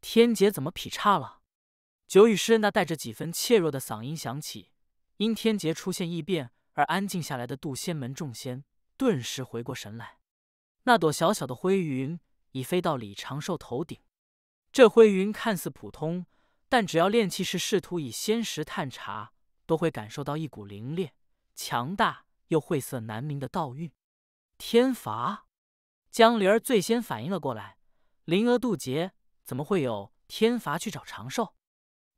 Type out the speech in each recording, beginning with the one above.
天劫怎么劈叉了？九诗师那带着几分怯弱的嗓音响起。因天劫出现异变而安静下来的渡仙门众仙顿时回过神来。那朵小小的灰云已飞到李长寿头顶。这灰云看似普通，但只要炼气士试图以仙石探查，都会感受到一股凌冽、强大又晦涩难明的道韵。天罚！江灵儿最先反应了过来，灵娥渡劫。怎么会有天罚去找长寿？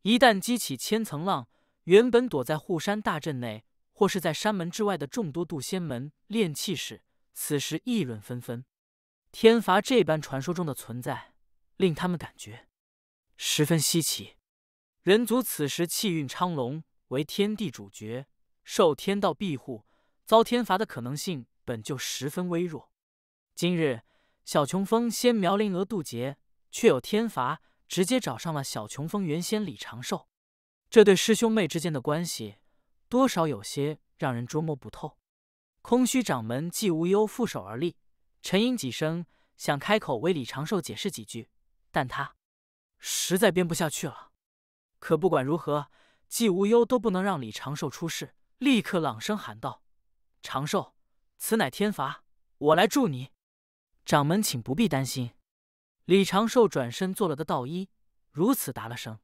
一旦激起千层浪，原本躲在护山大阵内或是在山门之外的众多渡仙门炼气士，此时议论纷纷。天罚这般传说中的存在，令他们感觉十分稀奇。人族此时气运昌隆，为天地主角，受天道庇护，遭天罚的可能性本就十分微弱。今日小琼峰仙苗灵娥渡劫。却有天罚，直接找上了小琼峰原先李长寿。这对师兄妹之间的关系，多少有些让人捉摸不透。空虚掌门季无忧负手而立，沉吟几声，想开口为李长寿解释几句，但他实在编不下去了。可不管如何，季无忧都不能让李长寿出事。立刻朗声喊道：“长寿，此乃天罚，我来助你。”掌门，请不必担心。李长寿转身做了个道揖，如此答了声。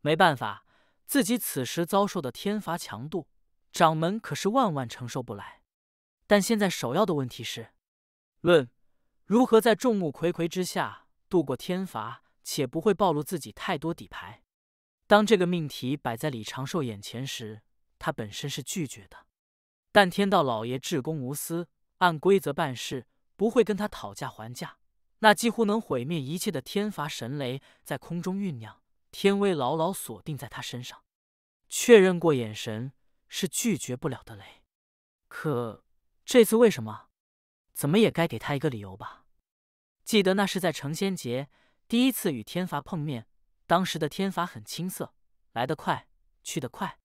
没办法，自己此时遭受的天罚强度，掌门可是万万承受不来。但现在首要的问题是，论如何在众目睽睽之下度过天罚，且不会暴露自己太多底牌。当这个命题摆在李长寿眼前时，他本身是拒绝的。但天道老爷至公无私，按规则办事，不会跟他讨价还价。那几乎能毁灭一切的天罚神雷在空中酝酿，天威牢牢锁定在他身上。确认过眼神，是拒绝不了的雷。可这次为什么？怎么也该给他一个理由吧。记得那是在成仙节第一次与天罚碰面，当时的天罚很青涩，来得快，去得快。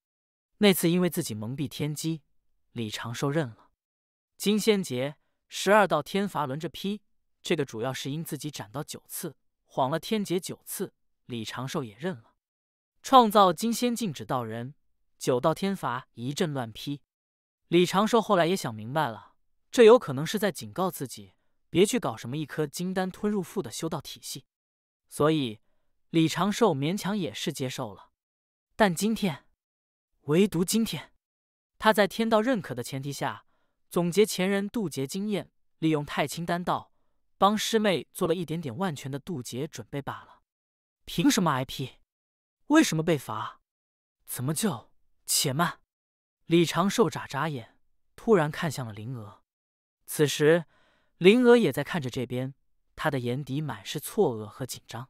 那次因为自己蒙蔽天机，李长寿认了。金仙节，十二道天罚轮着劈。这个主要是因自己斩到九次，晃了天劫九次，李长寿也认了。创造金仙禁止道人，九道天罚一阵乱劈。李长寿后来也想明白了，这有可能是在警告自己，别去搞什么一颗金丹吞入腹的修道体系。所以李长寿勉强也是接受了。但今天，唯独今天，他在天道认可的前提下，总结前人渡劫经验，利用太清丹道。帮师妹做了一点点万全的渡劫准备罢了，凭什么挨批？为什么被罚？怎么就……且慢！李长寿眨眨眼，突然看向了灵娥。此时，灵娥也在看着这边，他的眼底满是错愕和紧张。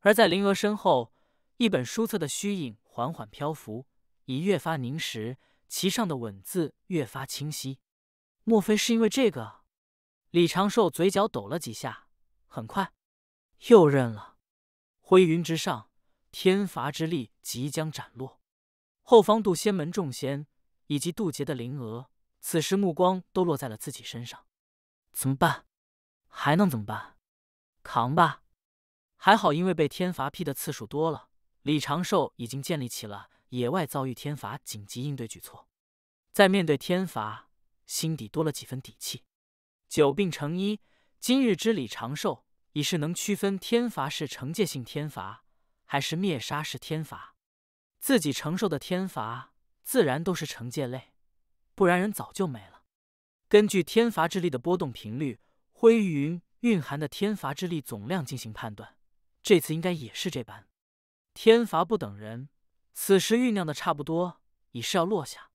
而在灵娥身后，一本书册的虚影缓缓漂浮，已越发凝实，其上的文字越发清晰。莫非是因为这个？李长寿嘴角抖了几下，很快又认了。灰云之上，天罚之力即将斩落。后方渡仙门众仙以及渡劫的灵娥，此时目光都落在了自己身上。怎么办？还能怎么办？扛吧。还好，因为被天罚劈的次数多了，李长寿已经建立起了野外遭遇天罚紧急应对举措，在面对天罚，心底多了几分底气。久病成医，今日之李长寿已是能区分天罚是惩戒性天罚，还是灭杀式天罚。自己承受的天罚自然都是惩戒类，不然人早就没了。根据天罚之力的波动频率、灰云蕴含的天罚之力总量进行判断，这次应该也是这般。天罚不等人，此时酝酿的差不多，已是要落下。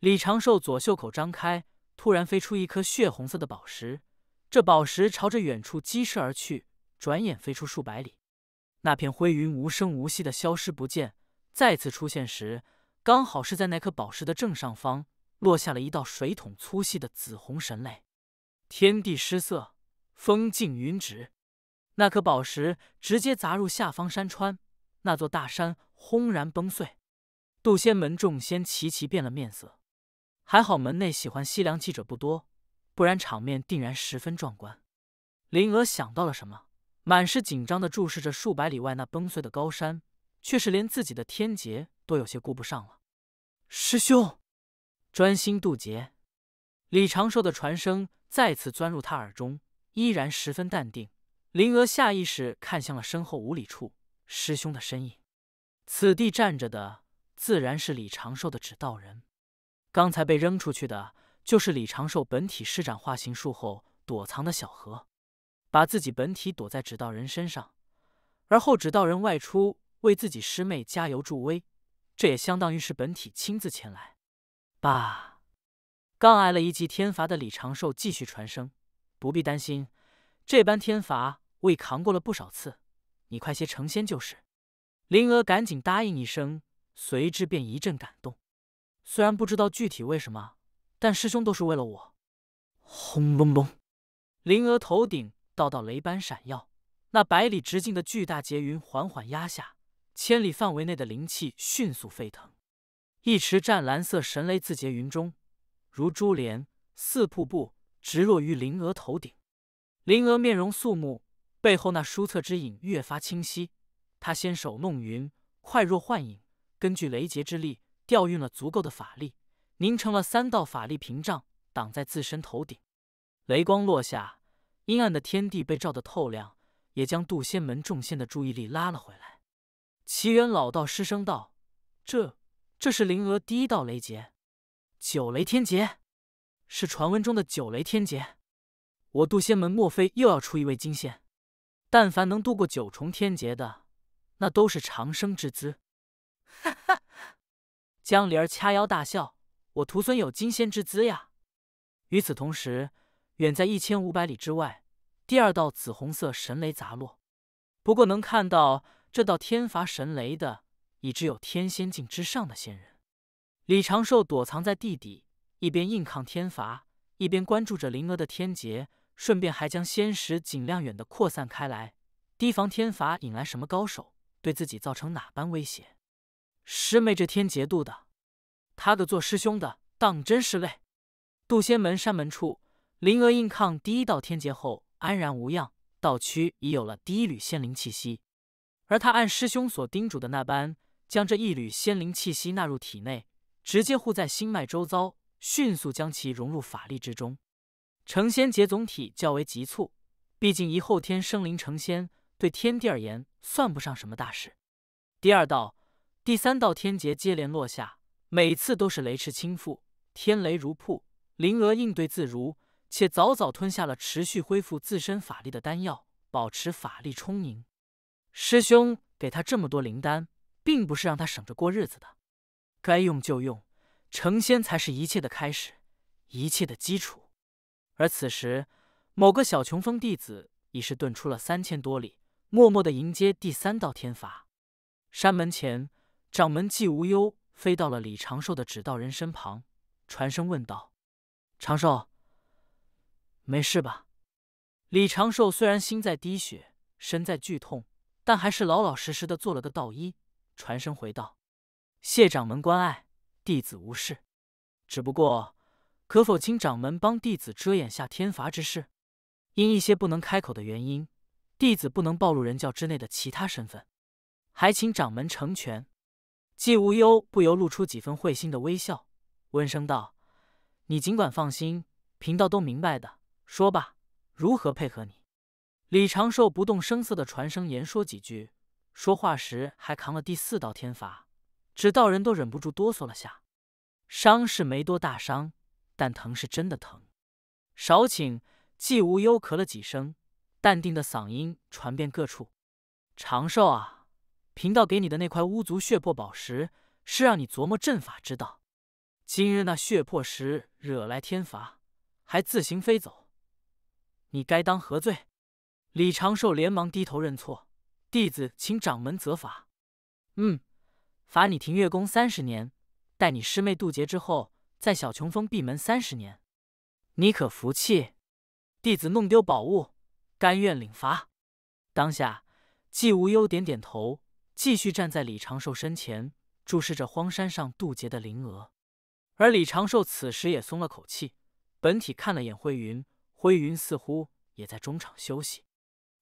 李长寿左袖口张开。突然飞出一颗血红色的宝石，这宝石朝着远处疾射而去，转眼飞出数百里。那片灰云无声无息的消失不见，再次出现时，刚好是在那颗宝石的正上方，落下了一道水桶粗细的紫红神雷，天地失色，风静云止。那颗宝石直接砸入下方山川，那座大山轰然崩碎。渡仙门众仙齐齐变了面色。还好门内喜欢西凉记者不多，不然场面定然十分壮观。林娥想到了什么，满是紧张的注视着数百里外那崩碎的高山，却是连自己的天劫都有些顾不上了。师兄，专心渡劫。李长寿的传声再次钻入他耳中，依然十分淡定。林娥下意识看向了身后五里处师兄的身影，此地站着的自然是李长寿的指道人。刚才被扔出去的就是李长寿本体施展化形术后躲藏的小何，把自己本体躲在指道人身上，而后指道人外出为自己师妹加油助威，这也相当于是本体亲自前来。爸，刚挨了一记天罚的李长寿继续传声：“不必担心，这般天罚我已扛过了不少次，你快些成仙就是。”林娥赶紧答应一声，随之便一阵感动。虽然不知道具体为什么，但师兄都是为了我。轰隆隆，灵娥头顶道道雷般闪耀，那百里直径的巨大劫云缓缓压下，千里范围内的灵气迅速沸腾。一池湛蓝色神雷自劫云中如珠帘似瀑布直落于灵娥头顶。灵娥面容肃穆，背后那书册之影越发清晰。她纤手弄云，快若幻影，根据雷劫之力。调运了足够的法力，凝成了三道法力屏障，挡在自身头顶。雷光落下，阴暗的天地被照得透亮，也将渡仙门众仙的注意力拉了回来。奇缘老道失声道：“这，这是灵娥第一道雷劫，九雷天劫，是传闻中的九雷天劫。我渡仙门，莫非又要出一位金仙？但凡能度过九重天劫的，那都是长生之资。”哈哈。江离儿掐腰大笑：“我徒孙有金仙之姿呀！”与此同时，远在一千五百里之外，第二道紫红色神雷砸落。不过，能看到这道天罚神雷的，已只有天仙境之上的仙人。李长寿躲藏在地底，一边硬抗天罚，一边关注着灵娥的天劫，顺便还将仙石尽量远的扩散开来，提防天罚引来什么高手，对自己造成哪般威胁。师妹，这天劫度的，他个做师兄的，当真是累。渡仙门山门处，灵娥硬抗第一道天劫后安然无恙，道躯已有了第一缕仙灵气息。而他按师兄所叮嘱的那般，将这一缕仙灵气息纳入体内，直接护在心脉周遭，迅速将其融入法力之中。成仙劫总体较为急促，毕竟一后天生灵成仙，对天地而言算不上什么大事。第二道。第三道天劫接连落下，每次都是雷池倾覆，天雷如瀑。灵娥应对自如，且早早吞下了持续恢复自身法力的丹药，保持法力充盈。师兄给他这么多灵丹，并不是让他省着过日子的，该用就用。成仙才是一切的开始，一切的基础。而此时，某个小穷峰弟子已是遁出了三千多里，默默的迎接第三道天罚。山门前。掌门季无忧飞到了李长寿的指道人身旁，传声问道：“长寿，没事吧？”李长寿虽然心在滴血，身在剧痛，但还是老老实实的做了个道衣，传声回道：“谢掌门关爱，弟子无事。只不过，可否请掌门帮弟子遮掩下天罚之事？因一些不能开口的原因，弟子不能暴露人教之内的其他身份，还请掌门成全。”季无忧不由露出几分会心的微笑，温声道：“你尽管放心，贫道都明白的。说吧，如何配合你？”李长寿不动声色的传声言说几句，说话时还扛了第四道天罚，直到人都忍不住哆嗦了下。伤是没多大伤，但疼是真的疼。少顷，季无忧咳了几声，淡定的嗓音传遍各处：“长寿啊！”贫道给你的那块巫族血魄宝石，是让你琢磨阵法之道。今日那血魄石惹来天罚，还自行飞走，你该当何罪？李长寿连忙低头认错：“弟子请掌门责罚。”“嗯，罚你停月宫三十年，待你师妹渡劫之后，在小琼峰闭门三十年。你可服气？”“弟子弄丢宝物，甘愿领罚。”当下，季无忧点点头。继续站在李长寿身前，注视着荒山上渡劫的灵娥。而李长寿此时也松了口气，本体看了眼灰云，灰云似乎也在中场休息。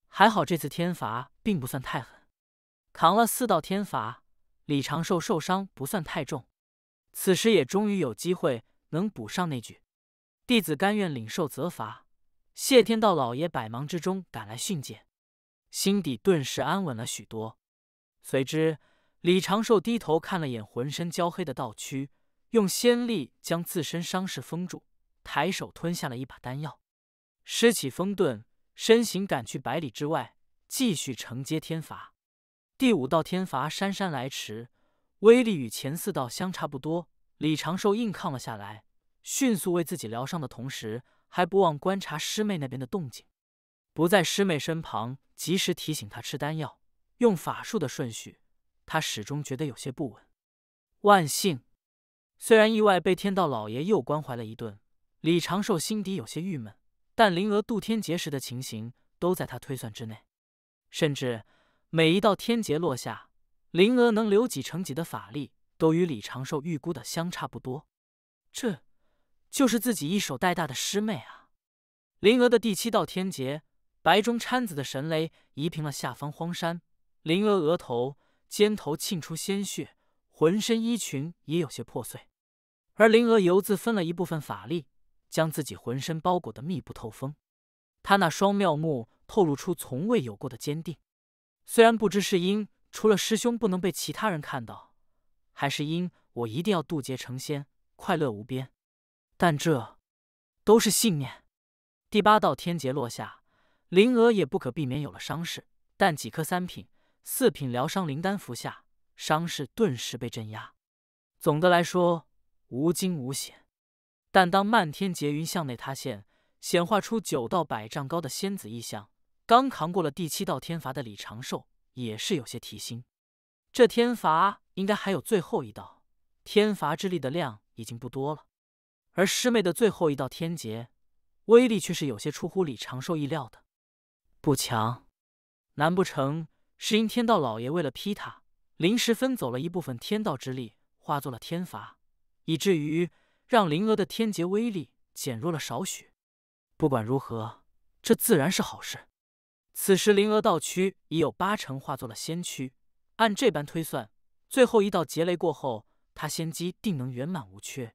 还好这次天罚并不算太狠，扛了四道天罚，李长寿受伤不算太重。此时也终于有机会能补上那句：“弟子甘愿领受责罚，谢天道老爷百忙之中赶来训诫。”心底顿时安稳了许多。随之，李长寿低头看了眼浑身焦黑的道躯，用仙力将自身伤势封住，抬手吞下了一把丹药，施起风遁，身形赶去百里之外，继续承接天罚。第五道天罚姗姗来迟，威力与前四道相差不多。李长寿硬抗了下来，迅速为自己疗伤的同时，还不忘观察师妹那边的动静，不在师妹身旁，及时提醒她吃丹药。用法术的顺序，他始终觉得有些不稳。万幸，虽然意外被天道老爷又关怀了一顿，李长寿心底有些郁闷，但灵娥渡天劫时的情形都在他推算之内，甚至每一道天劫落下，灵娥能留几成几的法力都与李长寿预估的相差不多。这，就是自己一手带大的师妹啊！灵娥的第七道天劫，白中掺子的神雷移平了下方荒山。灵娥额头、肩头沁出鲜血，浑身衣裙也有些破碎。而灵娥游自分了一部分法力，将自己浑身包裹的密不透风。她那双妙目透露出从未有过的坚定。虽然不知是因除了师兄不能被其他人看到，还是因我一定要渡劫成仙，快乐无边，但这都是信念。第八道天劫落下，灵娥也不可避免有了伤势，但几颗三品。四品疗伤灵丹服下，伤势顿时被镇压。总的来说，无惊无险。但当漫天劫云向内塌陷，显化出九道百丈高的仙子异象，刚扛过了第七道天罚的李长寿也是有些提心。这天罚应该还有最后一道，天罚之力的量已经不多了。而师妹的最后一道天劫，威力却是有些出乎李长寿意料的，不强。难不成？是因天道老爷为了劈他，临时分走了一部分天道之力，化作了天罚，以至于让灵娥的天劫威力减弱了少许。不管如何，这自然是好事。此时灵娥道区已有八成化作了仙区，按这般推算，最后一道劫雷过后，她仙机定能圆满无缺。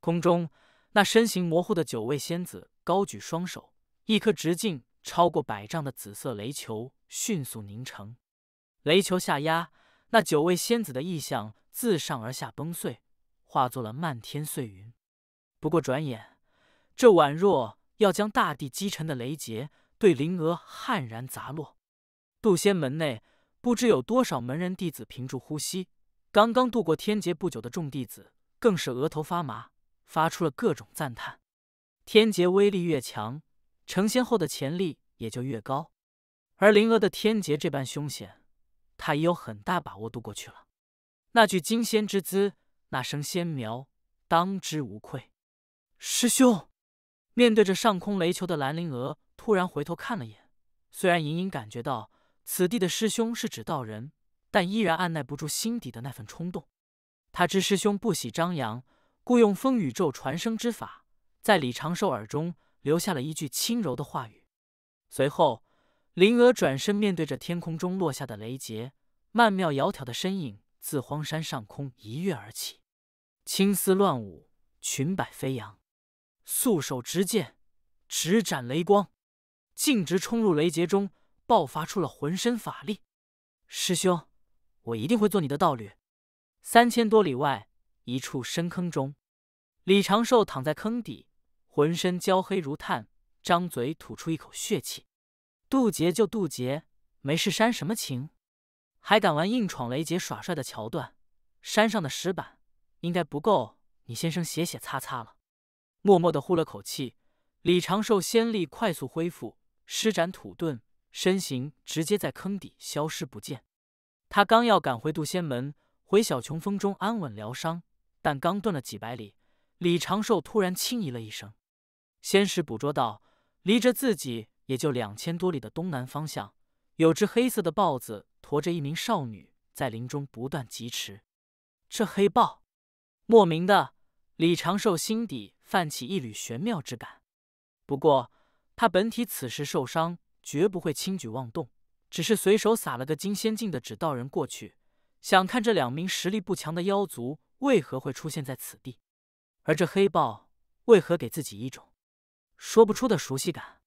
空中那身形模糊的九位仙子高举双手，一颗直径超过百丈的紫色雷球。迅速凝成雷球下压，那九位仙子的异象自上而下崩碎，化作了漫天碎云。不过转眼，这宛若要将大地击沉的雷劫对灵娥悍然砸落。渡仙门内不知有多少门人弟子屏住呼吸，刚刚渡过天劫不久的众弟子更是额头发麻，发出了各种赞叹。天劫威力越强，成仙后的潜力也就越高。而灵娥的天劫这般凶险，他已有很大把握度过去了。那具金仙之姿，那声仙苗，当之无愧。师兄，面对着上空雷球的兰灵娥突然回头看了眼，虽然隐隐感觉到此地的师兄是指道人，但依然按耐不住心底的那份冲动。他知师兄不喜张扬，故用风宇宙传声之法，在李长寿耳中留下了一句轻柔的话语，随后。灵娥转身面对着天空中落下的雷劫，曼妙窈窕的身影自荒山上空一跃而起，青丝乱舞，裙摆飞扬，素手执剑，直斩雷光，径直冲入雷劫中，爆发出了浑身法力。师兄，我一定会做你的道侣。三千多里外，一处深坑中，李长寿躺在坑底，浑身焦黑如炭，张嘴吐出一口血气。渡劫就渡劫，没事煽什么情，还敢玩硬闯雷劫耍帅的桥段？山上的石板应该不够，你先生写写擦擦了。默默的呼了口气，李长寿仙力快速恢复，施展土遁，身形直接在坑底消失不见。他刚要赶回渡仙门，回小琼峰中安稳疗伤，但刚遁了几百里，李长寿突然轻咦了一声，仙石捕捉到离着自己。也就两千多里的东南方向，有只黑色的豹子驮着一名少女在林中不断疾驰。这黑豹，莫名的，李长寿心底泛起一缕玄妙之感。不过他本体此时受伤，绝不会轻举妄动，只是随手撒了个金仙境的指道人过去，想看这两名实力不强的妖族为何会出现在此地，而这黑豹为何给自己一种说不出的熟悉感？